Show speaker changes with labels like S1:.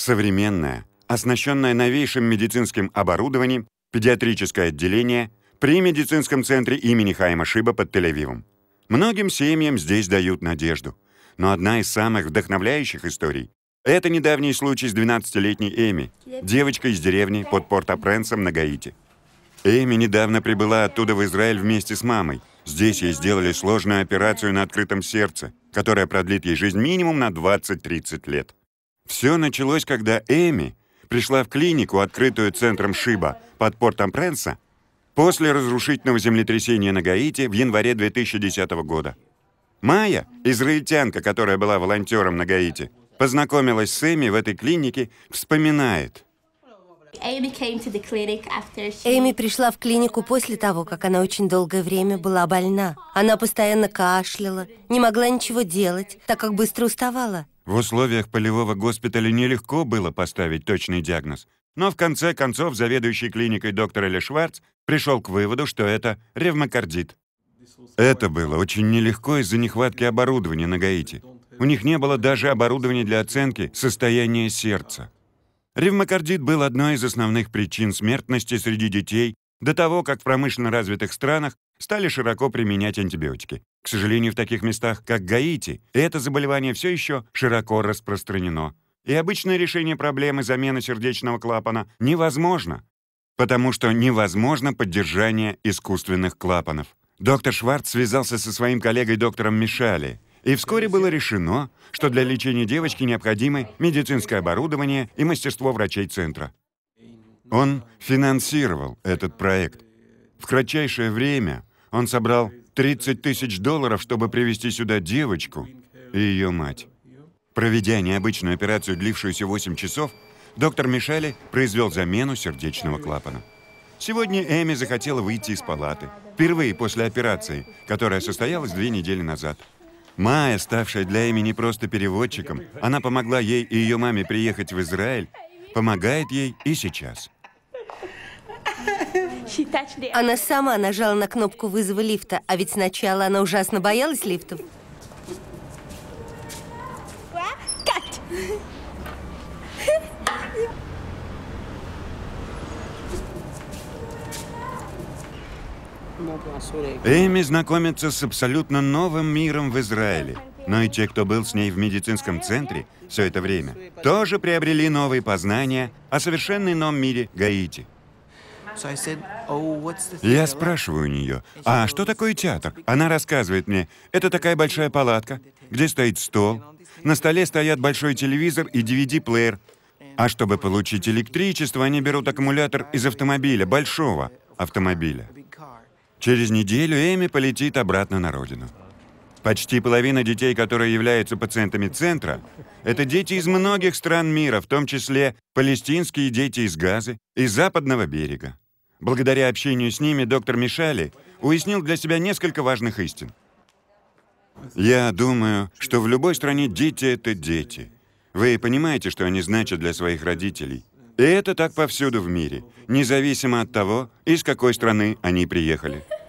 S1: современное, оснащенное новейшим медицинским оборудованием, педиатрическое отделение при медицинском центре имени Хайма Шиба под Тель-Авивом. Многим семьям здесь дают надежду. Но одна из самых вдохновляющих историй — это недавний случай с 12-летней Эми, девочкой из деревни под Порт-Апренсом на Гаити. Эми недавно прибыла оттуда в Израиль вместе с мамой. Здесь ей сделали сложную операцию на открытом сердце, которая продлит ей жизнь минимум на 20-30 лет. Все началось, когда Эми пришла в клинику, открытую центром Шиба под портом Пренса, после разрушительного землетрясения на Гаити в январе 2010 года. Майя, израильтянка, которая была волонтером на Гаити, познакомилась с Эми в этой клинике, вспоминает.
S2: Эми пришла в клинику после того, как она очень долгое время была больна. Она постоянно кашляла, не могла ничего делать, так как быстро уставала.
S1: В условиях полевого госпиталя нелегко было поставить точный диагноз, но в конце концов заведующий клиникой доктор Эли Шварц пришел к выводу, что это ревмокардит. Это было очень нелегко из-за нехватки оборудования на Гаити. У них не было даже оборудования для оценки состояния сердца. Ревмокардит был одной из основных причин смертности среди детей до того, как в промышленно развитых странах стали широко применять антибиотики. К сожалению, в таких местах, как Гаити, это заболевание все еще широко распространено. И обычное решение проблемы замены сердечного клапана невозможно, потому что невозможно поддержание искусственных клапанов. Доктор Шварц связался со своим коллегой доктором Мишали, и вскоре было решено, что для лечения девочки необходимы медицинское оборудование и мастерство врачей центра. Он финансировал этот проект. В кратчайшее время он собрал 30 тысяч долларов, чтобы привезти сюда девочку и ее мать. Проведя необычную операцию, длившуюся 8 часов, доктор Мишели произвел замену сердечного клапана. Сегодня Эми захотела выйти из палаты. Впервые после операции, которая состоялась две недели назад. Майя, ставшая для Эми не просто переводчиком, она помогла ей и ее маме приехать в Израиль, помогает ей и сейчас.
S2: Она сама нажала на кнопку вызова лифта, а ведь сначала она ужасно боялась лифтов.
S1: Эми знакомится с абсолютно новым миром в Израиле. Но и те, кто был с ней в медицинском центре все это время, тоже приобрели новые познания о совершенно ином мире Гаити. Oh, Я спрашиваю у нее, а что такое театр? Она рассказывает мне, это такая большая палатка, где стоит стол, на столе стоят большой телевизор и DVD-плеер. А чтобы получить электричество, они берут аккумулятор из автомобиля, большого автомобиля. Через неделю Эми полетит обратно на родину. Почти половина детей, которые являются пациентами центра, это дети из многих стран мира, в том числе палестинские дети из Газы и Западного берега. Благодаря общению с ними доктор Мишали уяснил для себя несколько важных истин. Я думаю, что в любой стране дети — это дети. Вы понимаете, что они значат для своих родителей. И это так повсюду в мире, независимо от того, из какой страны они приехали.